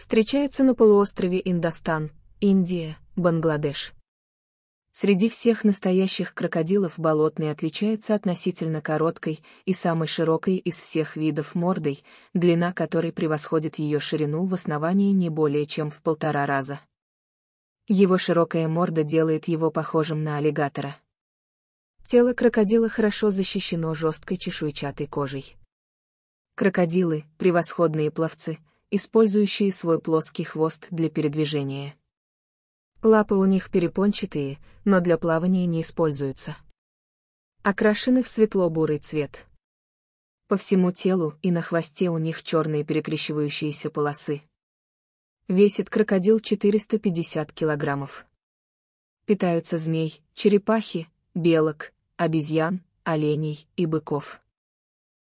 Встречается на полуострове Индостан, Индия, Бангладеш. Среди всех настоящих крокодилов болотный отличается относительно короткой и самой широкой из всех видов мордой, длина которой превосходит ее ширину в основании не более чем в полтора раза. Его широкая морда делает его похожим на аллигатора. Тело крокодила хорошо защищено жесткой чешуйчатой кожей. Крокодилы — превосходные пловцы — использующие свой плоский хвост для передвижения. Лапы у них перепончатые, но для плавания не используются. Окрашены в светло-бурый цвет. По всему телу и на хвосте у них черные перекрещивающиеся полосы. Весит крокодил 450 килограммов. Питаются змей, черепахи, белок, обезьян, оленей и быков.